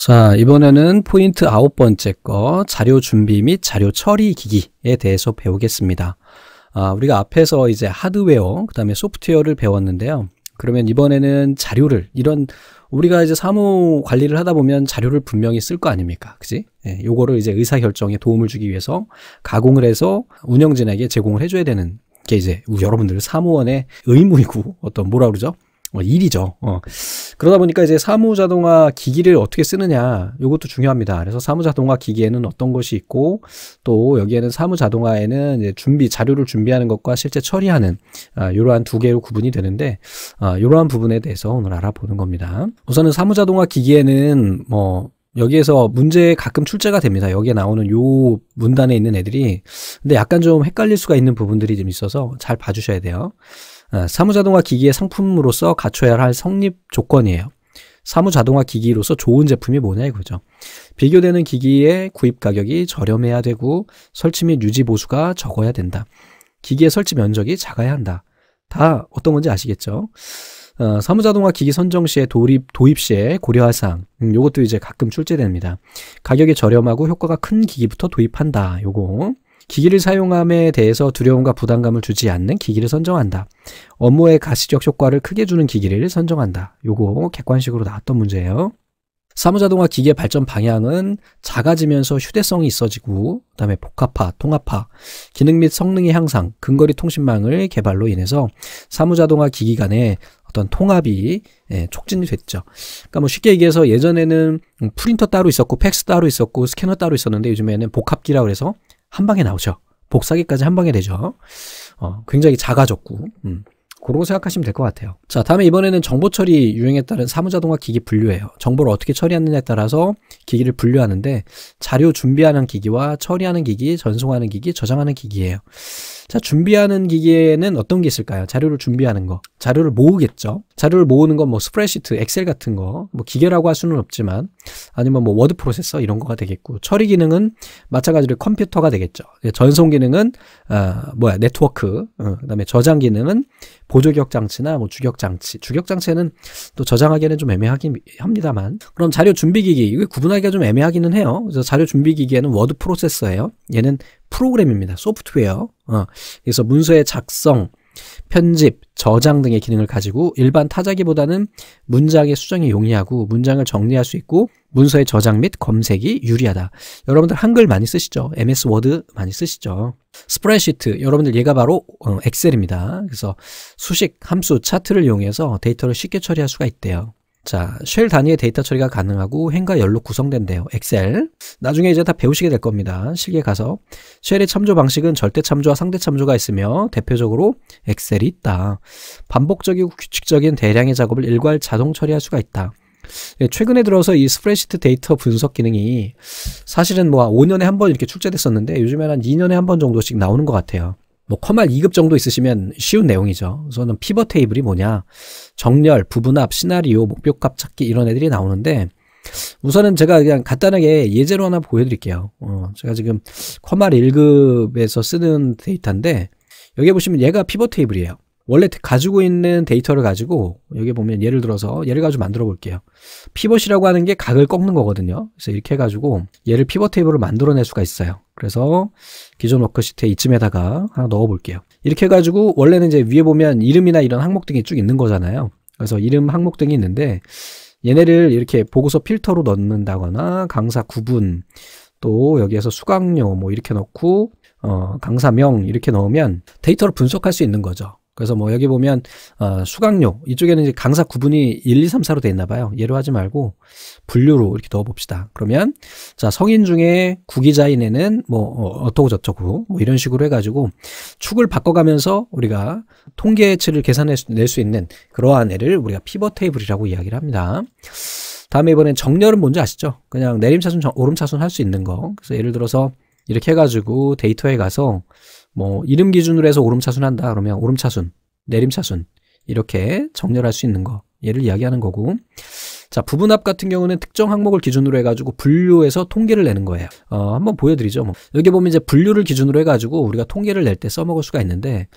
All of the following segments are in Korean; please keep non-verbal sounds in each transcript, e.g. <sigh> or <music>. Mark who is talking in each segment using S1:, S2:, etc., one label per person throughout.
S1: 자, 이번에는 포인트 아홉 번째 거 자료 준비 및 자료 처리 기기에 대해서 배우겠습니다. 아, 우리가 앞에서 이제 하드웨어, 그 다음에 소프트웨어를 배웠는데요. 그러면 이번에는 자료를, 이런, 우리가 이제 사무 관리를 하다 보면 자료를 분명히 쓸 거 아닙니까? 그지? 예, 요거를 이제 의사결정에 도움을 주기 위해서 가공을 해서 운영진에게 제공을 해줘야 되는 게 이제 여러분들 사무원의 의무이고 어떤 뭐라 그러죠? 뭐 일이죠. 어. 그러다 보니까 이제 사무자동화 기기를 어떻게 쓰느냐 이것도 중요합니다. 그래서 사무자동화 기기에는 어떤 것이 있고 또 여기에는 사무자동화에는 준비 자료를 준비하는 것과 실제 처리하는 아, 이러한 두 개로 구분이 되는데 아, 이러한 부분에 대해서 오늘 알아보는 겁니다. 우선은 사무자동화 기기에는 뭐 여기에서 문제 가끔 출제가 됩니다. 여기에 나오는 요 문단에 있는 애들이 근데 약간 좀 헷갈릴 수가 있는 부분들이 좀 있어서 잘 봐주셔야 돼요. 어, 사무자동화 기기의 상품으로서 갖춰야 할 성립 조건이에요. 사무자동화 기기로서 좋은 제품이 뭐냐 이거죠. 비교되는 기기의 구입 가격이 저렴해야 되고 설치 및 유지 보수가 적어야 된다. 기기의 설치 면적이 작아야 한다. 다 어떤 건지 아시겠죠? 어, 사무자동화 기기 선정 시에 도입, 도입 시에 고려할 사항. 음, 요것도 이제 가끔 출제됩니다. 가격이 저렴하고 효과가 큰 기기부터 도입한다. 요거. 기기를 사용함에 대해서 두려움과 부담감을 주지 않는 기기를 선정한다. 업무의 가시적 효과를 크게 주는 기기를 선정한다. 요거 객관식으로 나왔던 문제예요. 사무자동화 기계 발전 방향은 작아지면서 휴대성이 있어지고 그다음에 복합화, 통합화, 기능 및 성능의 향상, 근거리 통신망을 개발로 인해서 사무자동화 기기 간의 어떤 통합이 예, 촉진이 됐죠. 그러니까 뭐 쉽게 얘기해서 예전에는 음, 프린터 따로 있었고 팩스 따로 있었고 스캐너 따로 있었는데 요즘에는 복합기라 그래서 한 방에 나오죠. 복사기까지 한 방에 되죠. 어, 굉장히 작아졌고. 음. 그러고 생각하시면 될 것 같아요. 자, 다음에 이번에는 정보 처리 유형에 따른 사무자동화 기기 분류예요. 정보를 어떻게 처리하느냐에 따라서 기기를 분류하는데 자료 준비하는 기기와 처리하는 기기, 전송하는 기기, 저장하는 기기예요. 자, 준비하는 기계에는 어떤 게 있을까요? 자료를 준비하는 거. 자료를 모으겠죠. 자료를 모으는 건 뭐 스프레시트, 엑셀 같은 거, 뭐 기계라고 할 수는 없지만 아니면 뭐 워드 프로세서 이런 거가 되겠고 처리 기능은 마찬가지로 컴퓨터가 되겠죠. 전송 기능은 어, 뭐야 네트워크, 어, 그다음에 저장 기능은 보조격 장치나 뭐 주격 장치. 주격 장치는 또 저장하기에는 좀 애매하긴 합니다만. 그럼 자료 준비 기기 이게 구분하기가 좀 애매하기는 해요. 그래서 자료 준비 기기에는 워드 프로세서예요. 얘는 프로그램입니다. 소프트웨어. 어. 그래서 문서의 작성, 편집, 저장 등의 기능을 가지고 일반 타자기보다는 문장의 수정이 용이하고 문장을 정리할 수 있고 문서의 저장 및 검색이 유리하다. 여러분들 한글 많이 쓰시죠? MS 워드 많이 쓰시죠? 스프레시트 여러분들 얘가 바로 어, 엑셀입니다. 그래서 수식, 함수, 차트를 이용해서 데이터를 쉽게 처리할 수가 있대요. 자, 쉘 단위의 데이터 처리가 가능하고 행과 열로 구성된대요. 엑셀. 나중에 이제 다 배우시게 될 겁니다. 실기에 가서. 쉘의 참조 방식은 절대 참조와 상대 참조가 있으며 대표적으로 엑셀이 있다. 반복적이고 규칙적인 대량의 작업을 일괄 자동 처리할 수가 있다. 예, 최근에 들어서 이 스프레시트 데이터 분석 기능이 사실은 뭐 5년에 한 번 이렇게 출제됐었는데 요즘에는 한 2년에 한 번 정도씩 나오는 것 같아요. 뭐 커말 2급 정도 있으시면 쉬운 내용이죠. 우선은 피벗 테이블이 뭐냐, 정렬, 부분합, 시나리오, 목표값 찾기 이런 애들이 나오는데 우선은 제가 그냥 간단하게 예제로 하나 보여드릴게요. 어, 제가 지금 커말 1급에서 쓰는 데이터인데 여기 보시면 얘가 피벗 테이블이에요. 원래 가지고 있는 데이터를 가지고 여기 보면 예를 들어서 예를 가지고 만들어 볼게요. 피벗이라고 하는 게 각을 꺾는 거거든요. 그래서 이렇게 해가지고 얘를 피벗 테이블을 만들어낼 수가 있어요. 그래서 기존 워크시트에 이쯤에다가 하나 넣어 볼게요. 이렇게 해가지고 원래는 이제 위에 보면 이름이나 이런 항목 등이 쭉 있는 거잖아요. 그래서 이름 항목 등이 있는데 얘네를 이렇게 보고서 필터로 넣는다거나 강사 구분 또 여기에서 수강료 뭐 이렇게 넣고 어 강사명 이렇게 넣으면 데이터를 분석할 수 있는 거죠. 그래서 뭐 여기 보면 어, 수강료 이쪽에는 이제 강사 구분이 1, 2, 3, 4로 돼 있나 봐요. 예로 하지 말고 분류로 이렇게 넣어 봅시다. 그러면 자 성인 중에 구기자인에는 뭐 어, 어떠고 저쩌고 뭐 이런 식으로 해가지고 축을 바꿔가면서 우리가 통계치를 계산해 낼 수 있는 그러한 애를 우리가 피벗 테이블이라고 이야기를 합니다. 다음에 이번엔 정렬은 뭔지 아시죠? 그냥 내림차순, 오름차순 할 수 있는 거. 그래서 예를 들어서 이렇게 해가지고 데이터에 가서 뭐 이름 기준으로 해서 오름차순 한다 그러면 오름차순 내림차순 이렇게 정렬할 수 있는 거 얘를 이야기하는 거고 자 부분합 같은 경우는 특정 항목을 기준으로 해가지고 분류해서 통계를 내는 거예요 어 한번 보여드리죠 뭐. 여기 보면 이제 분류를 기준으로 해가지고 우리가 통계를 낼 때 써먹을 수가 있는데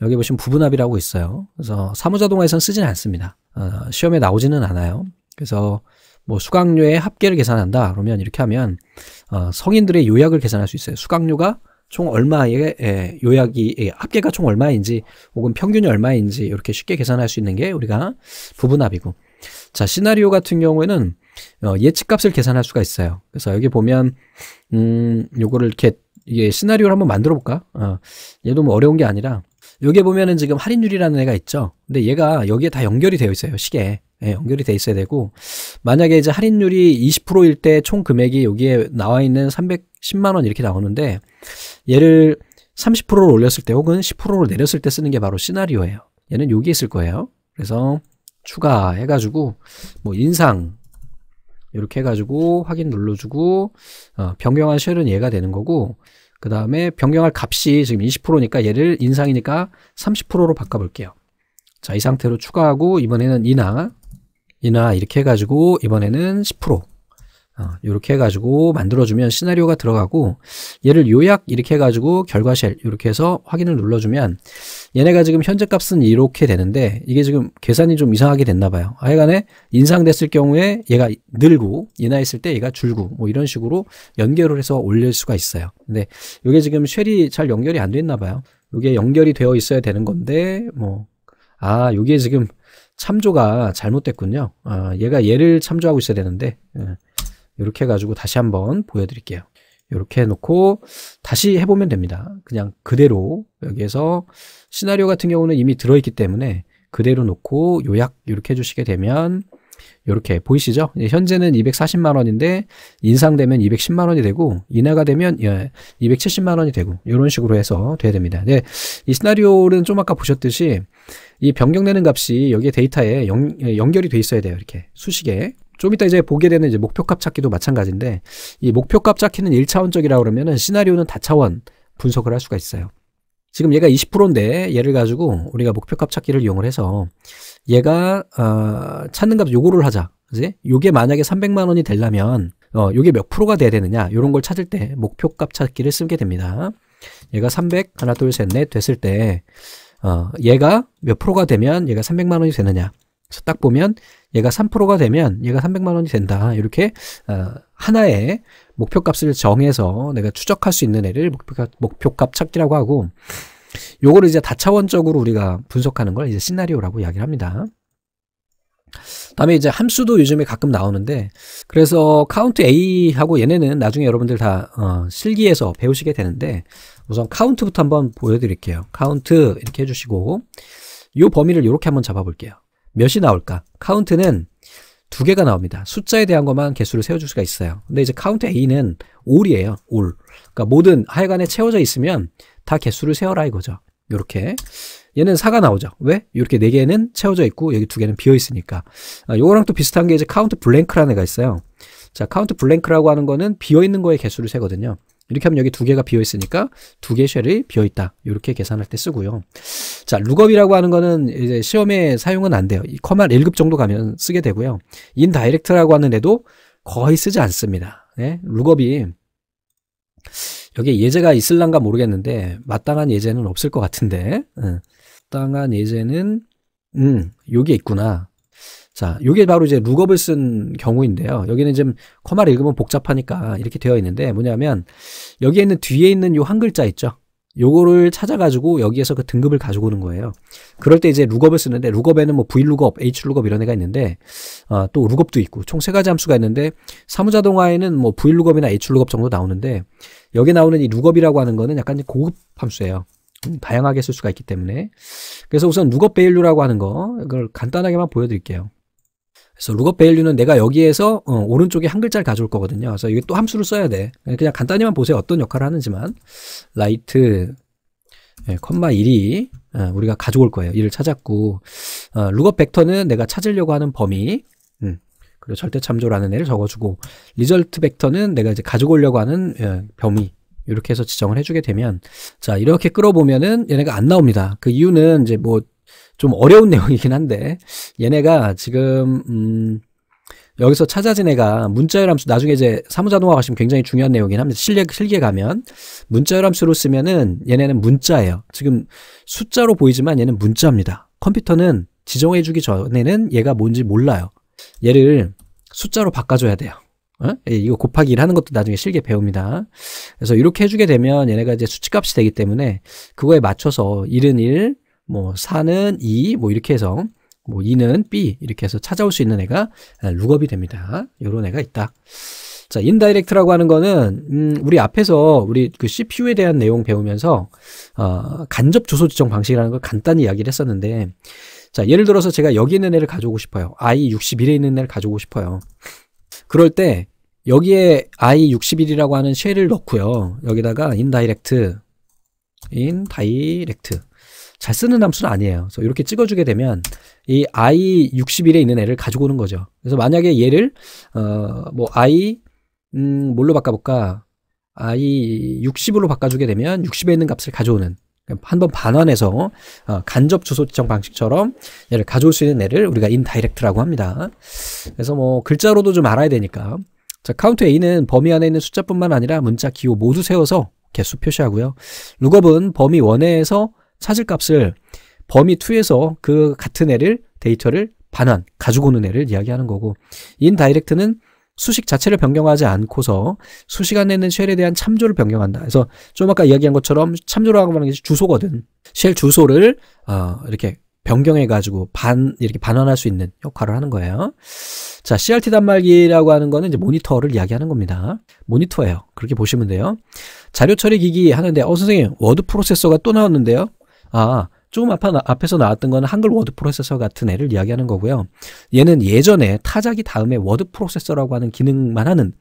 S1: 여기 보시면 부분합이라고 있어요 그래서 사무자동화에선 쓰진 않습니다 어, 시험에 나오지는 않아요 그래서 뭐 수강료의 합계를 계산한다 그러면 이렇게 하면 어, 성인들의 요약을 계산할 수 있어요 수강료가 총 얼마의 예, 요약이 예, 합계가 총 얼마인지 혹은 평균이 얼마인지 이렇게 쉽게 계산할 수 있는 게 우리가 부분합이고 자 시나리오 같은 경우에는 어, 예측값을 계산할 수가 있어요. 그래서 여기 보면 음 요거를 이렇게 이게 시나리오를 한번 만들어 볼까? 어, 얘도 뭐 어려운 게 아니라 여기에 보면은 지금 할인율이라는 애가 있죠. 근데 얘가 여기에 다 연결이 되어 있어요 시계. 예, 연결이 돼 있어야 되고 만약에 이제 할인율이 20%일 때 총 금액이 여기에 나와 있는 310만 원 이렇게 나오는데 얘를 30%로 올렸을 때 혹은 10%로 내렸을 때 쓰는 게 바로 시나리오예요. 얘는 여기 있을 거예요. 그래서 추가해 가지고 뭐 인상 이렇게 해 가지고 확인 눌러 주고 어, 변경한 쉘은 얘가 되는 거고 그다음에 변경할 값이 지금 20%니까 얘를 인상이니까 30%로 바꿔 볼게요. 자, 이 상태로 추가하고 이번에는 인하 이나 이렇게 해가지고 이번에는 10% 이렇게 어, 해가지고 만들어주면 시나리오가 들어가고 얘를 요약 이렇게 해가지고 결과 셀 이렇게 해서 확인을 눌러주면 얘네가 지금 현재 값은 이렇게 되는데 이게 지금 계산이 좀 이상하게 됐나 봐요. 하여간에 인상됐을 경우에 얘가 늘고 인하했을때 얘가 줄고 뭐 이런 식으로 연결을 해서 올릴 수가 있어요. 근데 이게 지금 쉘이 잘 연결이 안 됐나 봐요. 이게 연결이 되어 있어야 되는 건데 뭐 아, 이게 지금 참조가 잘못됐군요. 아, 얘가 얘를 참조하고 있어야 되는데 이렇게 예, 해가지고 다시 한번 보여드릴게요. 이렇게 해놓고 다시 해보면 됩니다. 그냥 그대로 여기에서 시나리오 같은 경우는 이미 들어있기 때문에 그대로 놓고 요약 이렇게 해주시게 되면 이렇게 보이시죠? 예, 현재는 240만 원인데 인상되면 210만 원이 되고 인하가 되면 270만 예, 원이 되고 이런 식으로 해서 돼야 됩니다. 네, 이 시나리오는 좀 아까 보셨듯이 이 변경되는 값이 여기 에 데이터에 연, 예, 결이돼 있어야 돼요. 이렇게 수식에. 좀 이따 이제 보게 되는 이제 목표값 찾기도 마찬가지인데 이 목표값 찾기는 1차원적이라 고 그러면은 시나리오는 다차원 분석을 할 수가 있어요. 지금 얘가 20%인데 얘를 가지고 우리가 목표값 찾기를 이용을 해서 얘가 어, 찾는 값 요거를 하자. 그지? 요게 만약에 300만 원이 되려면 어, 요게 몇 프로가 돼야 되느냐? 요런 걸 찾을 때 목표값 찾기를 쓰게 됩니다. 얘가 300 하나 둘 셋 넷 됐을 때 어, 얘가 몇 프로가 되면 얘가 300만 원이 되느냐? 그래서 딱 보면 얘가 3%가 되면 얘가 300만 원이 된다. 이렇게 어, 하나의 목표값을 정해서 내가 추적할 수 있는 애를 목표값, 찾기라고 하고 요거를 이제 다차원적으로 우리가 분석하는 걸 이제 시나리오라고 이야기를 합니다. 다음에 이제 함수도 요즘에 가끔 나오는데 그래서 카운트 A하고 얘네는 나중에 여러분들 다 어, 실기에서 배우시게 되는데 우선 카운트부터 한번 보여드릴게요. 카운트 이렇게 해주시고 요 범위를 이렇게 한번 잡아볼게요. 몇이 나올까? 카운트는 두 개가 나옵니다. 숫자에 대한 것만 개수를 세워줄 수가 있어요. 근데 이제 카운트 A는 올이에요. 올. 그러니까 모든 하여간에 채워져 있으면 다 개수를 세워라 이거죠. 요렇게. 얘는 4가 나오죠. 왜? 이렇게 4개는 채워져 있고 여기 2개는 비어 있으니까. 아, 요거랑 또 비슷한 게 이제 카운트 블랭크라는 애가 있어요. 자, 카운트 블랭크라고 하는 거는 비어 있는 거에 개수를 세거든요. 이렇게 하면 여기 두 개가 비어 있으니까 두 개 쉘이 비어 있다. 이렇게 계산할 때 쓰고요. 자, 룩업이라고 하는 거는 이제 시험에 사용은 안 돼요. 이커마 1급 정도 가면 쓰게 되고요. 인다이렉트라고 하는 애도 거의 쓰지 않습니다. 네? 룩업이 여기에 예제가 있을란가 모르겠는데 마땅한 예제는 없을 것 같은데 응. 마땅한 예제는 음, 요게 있구나. 자, 요게 바로 이제 룩업을 쓴 경우인데요. 여기는 지금 커마를 읽으면 복잡하니까 이렇게 되어 있는데 뭐냐면 여기에 있는 뒤에 있는 요 한 글자 있죠. 요거를 찾아가지고 여기에서 그 등급을 가지고 오는 거예요. 그럴 때 이제 룩업을 쓰는데 룩업에는 뭐 vlookup, hlookup 이런 애가 있는데 어, 또 룩업도 있고 총 세 가지 함수가 있는데 사무자동화에는 뭐 vlookup이나 hlookup 정도 나오는데 여기 나오는 이 룩업이라고 하는 거는 약간 고급 함수예요. 음, 다양하게 쓸 수가 있기 때문에 그래서 우선 룩업 베일류라고 하는 거그걸 간단하게만 보여드릴게요. 그래서 룩업 베일류는 내가 여기에서 어, 오른쪽에 한 글자를 가져올 거거든요. 그래서 이게 또 함수를 써야 돼. 네, 그냥 간단히만 보세요. 어떤 역할을 하는지만 라이트 예, 컴마 1이 어, 우리가 가져올 거예요. 이를 찾았고 어, 룩업 벡터는 내가 찾으려고 하는 범위 음, 그리고 절대 참조라는 애를 적어주고 리절트 벡터는 내가 이제 가져오려고 하는 예, 범위 이렇게 해서 지정을 해주게 되면 자 이렇게 끌어보면은 얘네가 안 나옵니다. 그 이유는 이제 뭐좀 어려운 <laughs> 내용이긴 한데 얘네가 지금 음 여기서 찾아진 애가 문자열 함수 나중에 이제 사무자동화 가시면 굉장히 중요한 내용이긴 합니다. 실계 실계 가면 문자열 함수로 쓰면은 얘네는 문자예요. 지금 숫자로 보이지만 얘는 문자입니다. 컴퓨터는 지정해 주기 전에는 얘가 뭔지 몰라요. 얘를 숫자로 바꿔줘야 돼요. 어? 예, 이거 곱하기 1 하는 것도 나중에 실게 배웁니다. 그래서 이렇게 해주게 되면 얘네가 이제 수치값이 되기 때문에 그거에 맞춰서 1은 1, 뭐 4는 2, 뭐 이렇게 해서 뭐 2는 B 이렇게 해서 찾아올 수 있는 애가 아, 룩업이 됩니다. 이런 애가 있다. 자, 인다이렉트라고 하는 거는 음, 우리 앞에서 우리 그 CPU에 대한 내용 배우면서 어, 간접 주소 지정 방식이라는 걸 간단히 이야기를 했었는데 자, 예를 들어서 제가 여기 있는 애를 가져오고 싶어요. i61에 있는 애를 가져오고 싶어요. 그럴 때 여기에 i61이라고 하는 쉘을 넣고요. 여기다가 인다이렉트 인다이렉트 잘 쓰는 함수는 아니에요. 그래서 이렇게 찍어주게 되면 이 i 60일에 있는 애를 가지고 오는 거죠. 그래서 만약에 얘를 어 뭐 i 음 뭘로 바꿔볼까? i 60으로 바꿔주게 되면 60에 있는 값을 가져오는 그러니까 한번 반환해서 어, 간접 주소지정 방식처럼 얘를 가져올 수 있는 애를 우리가 인다이렉트라고 합니다. 그래서 뭐 글자로도 좀 알아야 되니까 자 카운트 a는 범위 안에 있는 숫자뿐만 아니라 문자 기호 모두 세워서 개수 표시하고요. 룩업은 범위 원에서 사실 값을 범위 2에서 그 같은 애를 데이터를 반환, 가지고 오는 애를 이야기하는 거고 인다이렉트는 수식 자체를 변경하지 않고서 수식 안에 있는 쉘에 대한 참조를 변경한다. 그래서 좀 아까 이야기한 것처럼 참조라고 하는 게 주소거든. 쉘 주소를 어, 이렇게 변경해 가지고 반 이렇게 반환할 수 있는 역할을 하는 거예요. 자, CRT 단말기라고 하는 거는 이제 모니터를 이야기하는 겁니다. 모니터예요. 그렇게 보시면 돼요. 자료 처리 기기 하는데 어 선생님 워드 프로세서가 또 나왔는데요. 아, 조금 앞에, 앞에서 나왔던 거는 한글 워드 프로세서 같은 애를 이야기하는 거고요. 얘는 예전에 타자기 다음에 워드 프로세서라고 하는 기능만 하는,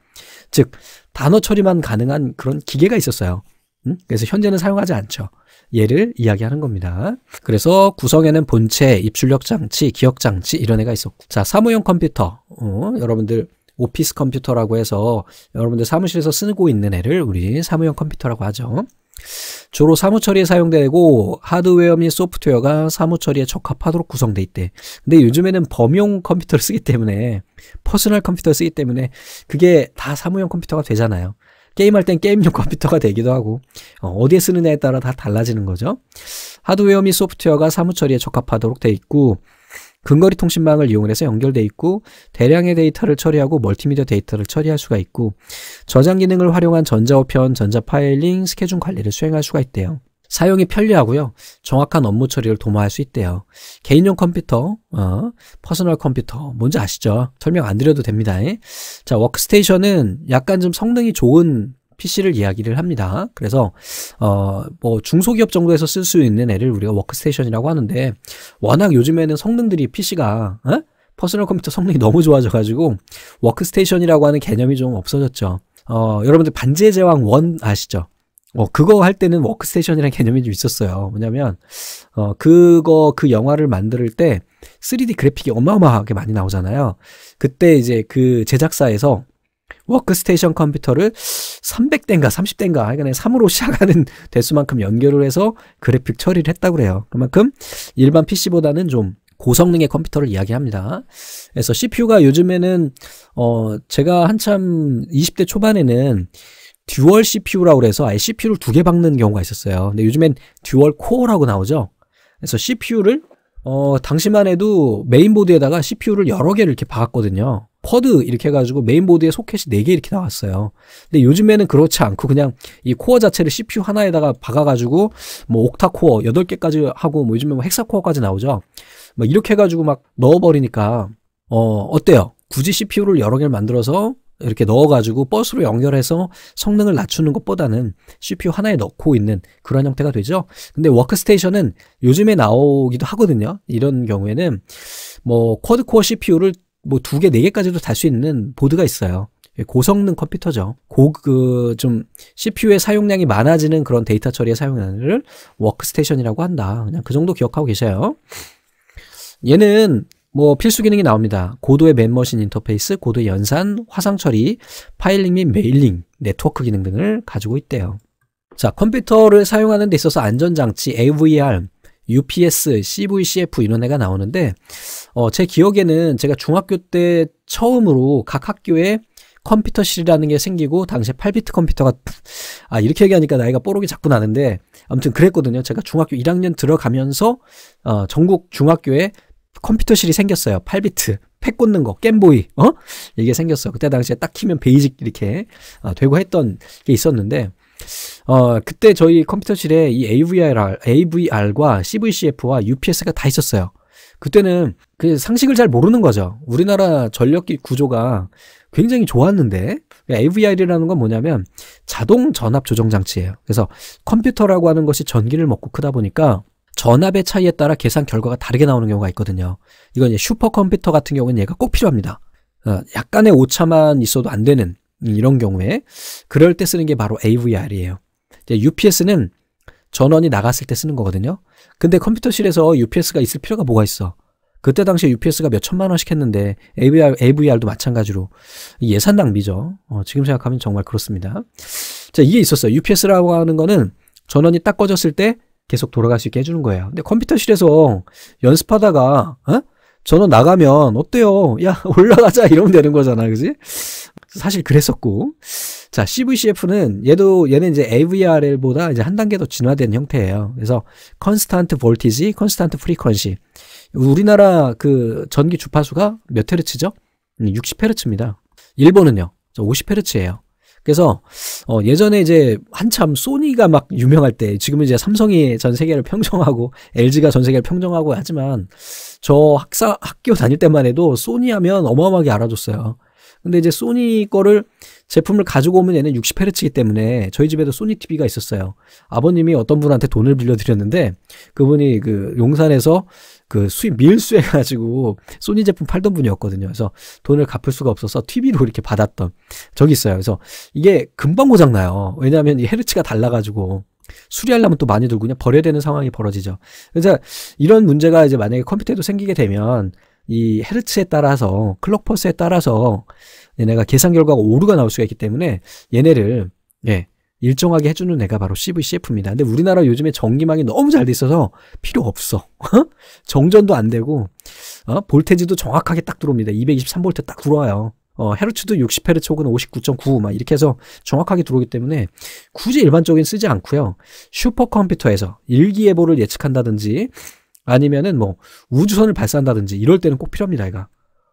S1: 즉, 단어 처리만 가능한 그런 기계가 있었어요. 음? 그래서 현재는 사용하지 않죠. 얘를 이야기하는 겁니다. 그래서 구성에는 본체, 입출력 장치, 기억 장치 이런 애가 있었고. 자, 사무용 컴퓨터. 어, 여러분들 오피스 컴퓨터라고 해서 여러분들 사무실에서 쓰고 있는 애를 우리 사무용 컴퓨터라고 하죠. 주로 사무 처리에 사용되고 하드웨어 및 소프트웨어가 사무 처리에 적합하도록 구성돼 있대. 근데 요즘에는 범용 컴퓨터를 쓰기 때문에 퍼스널 컴퓨터를 쓰기 때문에 그게 다 사무용 컴퓨터가 되잖아요. 게임할 땐 게임용 컴퓨터가 되기도 하고 어, 어디에 쓰느냐에 따라 다 달라지는 거죠. 하드웨어 및 소프트웨어가 사무 처리에 적합하도록 돼 있고 근거리 통신망을 이용해서 연결돼 있고 대량의 데이터를 처리하고 멀티미디어 데이터를 처리할 수가 있고 저장 기능을 활용한 전자우편, 전자파일링, 스케줄 관리를 수행할 수가 있대요. 사용이 편리하고요. 정확한 업무 처리를 도모할 수 있대요. 개인용 컴퓨터, 어, 퍼스널 컴퓨터, 뭔지 아시죠? 설명 안 드려도 됩니다. 자, 워크스테이션은 약간 좀 성능이 좋은 PC를 이야기를 합니다. 그래서 어 뭐 중소기업 정도에서 쓸 수 있는 애를 우리가 워크스테이션이라고 하는데 워낙 요즘에는 성능들이 PC가 어? 퍼스널 컴퓨터 성능이 너무 좋아져가지고 워크스테이션이라고 하는 개념이 좀 없어졌죠. 어 여러분들 반지의 제왕 1 아시죠? 어, 그거 할 때는 워크스테이션이라는 개념이 좀 있었어요. 뭐냐면, 어, 그거, 그 영화를 만들 때 3D 그래픽이 어마어마하게 많이 나오잖아요. 그때 이제 그 제작사에서 워크스테이션 컴퓨터를 300대인가 30대인가 하여간에 3으로 <laughs> 시작하는 대수만큼 연결을 해서 그래픽 처리를 했다고 그래요. 그만큼 일반 PC보다는 좀 고성능의 컴퓨터를 이야기합니다. 그래서 CPU가 요즘에는 어 제가 한참 20대 초반에는 듀얼 CPU라고 해서 아예 CPU를 두 개 박는 경우가 있었어요. 근데 요즘엔 듀얼 코어라고 나오죠. 그래서 CPU를 어 당시만 해도 메인보드에다가 CPU를 여러 개를 이렇게 박았거든요. 쿼드 이렇게 해가지고 메인보드에 소켓이 4개 이렇게 나왔어요. 근데 요즘에는 그렇지 않고 그냥 이 코어 자체를 CPU 하나에다가 박아가지고 뭐 옥타 코어 8개까지 하고 뭐 요즘에 뭐 헥사 코어까지 나오죠. 막 이렇게 해가지고 막 넣어버리니까 어, 어때요? 굳이 CPU를 여러 개를 만들어서 이렇게 넣어가지고 버스로 연결해서 성능을 낮추는 것보다는 CPU 하나에 넣고 있는 그런 형태가 되죠. 근데 워크스테이션은 요즘에 나오기도 하거든요. 이런 경우에는 뭐 쿼드코어 CPU를 뭐두 개, 네 개까지도 달 수 있는 보드가 있어요. 예, 고성능 컴퓨터죠. 고, 그, 좀, CPU의 사용량이 많아지는 그런 데이터 처리의 사용량을 워크스테이션이라고 한다. 그냥 그 정도 기억하고 계세요. 얘는 뭐 필수 기능이 나옵니다. 고도의 맨머신 인터페이스, 고도의 연산, 화상 처리, 파일링 및 메일링, 네트워크 기능 등을 가지고 있대요. 자, 컴퓨터를 사용하는 데 있어서 안전장치 AVR, UPS, CVCF 이런 애가 나오는데 어, 제 기억에는 제가 중학교 때 처음으로 각 학교에 컴퓨터실이라는 게 생기고 당시에 8비트 컴퓨터가 아 이렇게 얘기하니까 나이가 뽀록이 자꾸 나는데 아무튼 그랬거든요. 제가 중학교 1학년 들어가면서 어, 전국 중학교에 컴퓨터실이 생겼어요. 8비트 팩 꽂는 거 겜보이 어 이게 생겼어. 그때 당시에 딱 키면 베이직 이렇게 어, 되고 했던 게 있었는데 어, 그때 저희 컴퓨터실에 이 AVR, AVR과 CVCF와 UPS가 다 있었어요. 그때는 그 상식을 잘 모르는 거죠. 우리나라 전력기 구조가 굉장히 좋았는데 그 AVR이라는 건 뭐냐면 자동 전압 조정 장치예요. 그래서 컴퓨터라고 하는 것이 전기를 먹고 크다 보니까 전압의 차이에 따라 계산 결과가 다르게 나오는 경우가 있거든요. 이건 슈퍼 컴퓨터 같은 경우는 얘가 꼭 필요합니다. 어, 약간의 오차만 있어도 안 되는 이런 경우에 그럴 때 쓰는 게 바로 AVR이에요. UPS는 전원이 나갔을 때 쓰는 거거든요. 근데 컴퓨터실에서 UPS가 있을 필요가 뭐가 있어? 그때 당시에 UPS가 몇 천만 원씩 했는데 AVR, AVR도 마찬가지로 예산 낭비죠. 어, 지금 생각하면 정말 그렇습니다. 자, 이게 있었어요. UPS라고 하는 거는 전원이 딱 꺼졌을 때 계속 돌아갈 수 있게 해주는 거예요. 근데 컴퓨터실에서 연습하다가 어? 저는 나가면 어때요? 야 <laughs> 올라가자 이러면 되는 거잖아, 그지? 사실 그랬었고 자 CVCF는 얘도 얘는 이제 AVRL보다 이제 한 단계 더 진화된 형태예요. 그래서 컨스탄트 볼티지, 컨스탄트 프리퀀시. 우리나라 그 전기 주파수가 몇 헤르츠죠? 60 음, 헤르츠입니다. 일본은요, 50 헤르츠예요. 그래서 어, 예전에 이제 한참 소니가 막 유명할 때 지금은 이제 삼성이 전 세계를 평정하고 LG가 전 세계를 평정하고 하지만 저 학사 학교 다닐 때만 해도 소니 하면 어마어마하게 알아줬어요. 근데 이제 소니 거를 제품을 가지고 오면 얘는 60Hz이기 때문에 저희 집에도 소니 TV가 있었어요. 아버님이 어떤 분한테 돈을 빌려드렸는데 그분이 그 용산에서 그 수입 밀수해가지고 소니 제품 팔던 분이었거든요. 그래서 돈을 갚을 수가 없어서 TV로 이렇게 받았던 적이 있어요. 그래서 이게 금방 고장나요. 왜냐하면 이 헤르츠가 달라가지고 수리하려면 또 많이 들고 그냥 버려야 되는 상황이 벌어지죠. 그래서 이런 문제가 이제 만약에 컴퓨터에도 생기게 되면 이 헤르츠에 따라서 클럭 퍼스에 따라서 얘네가 계산 결과가 오류가 나올 수가 있기 때문에 얘네를 예 일정하게 해주는 애가 바로 CVCF입니다. 근데 우리나라 요즘에 전기망이 너무 잘 돼 있어서 필요 없어. 어? 정전도 안 되고 어? 볼테지도 정확하게 딱 들어옵니다. 223볼트 딱 들어와요. 어, 헤르츠도 60헤르츠 혹은 59.9 5막 이렇게 해서 정확하게 들어오기 때문에 굳이 일반적인 쓰지 않고요. 슈퍼컴퓨터에서 일기예보를 예측한다든지 아니면은 뭐 우주선을 발사한다든지 이럴 때는 꼭 필요합니다, 얘가.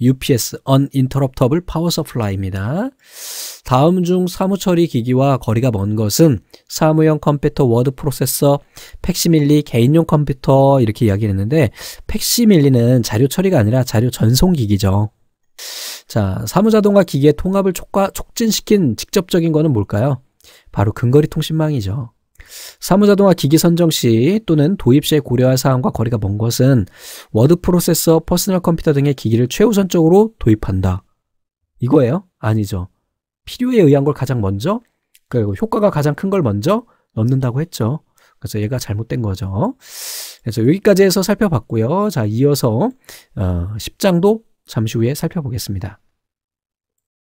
S1: UPS Uninterruptible Power Supply입니다. 다음 중 사무 처리 기기와 거리가 먼 것은 사무용 컴퓨터 워드 프로세서, 팩시밀리, 개인용 컴퓨터 이렇게 이야기를 했는데 팩시밀리는 자료 처리가 아니라 자료 전송 기기죠. 자, 사무자동과 기기의 통합을 촉과, 촉진시킨 직접적인 것은 뭘까요? 바로 근거리 통신망이죠. 사무자동화 기기 선정 시 또는 도입 시에 고려할 사항과 거리가 먼 것은 워드 프로세서, 퍼스널 컴퓨터 등의 기기를 최우선적으로 도입한다. 이거예요? 아니죠. 필요에 의한 걸 가장 먼저, 그리고 효과가 가장 큰 걸 먼저 넣는다고 했죠. 그래서 얘가 잘못된 거죠. 그래서 여기까지 해서 살펴봤고요. 자, 이어서 어, 10장도 잠시 후에 살펴보겠습니다.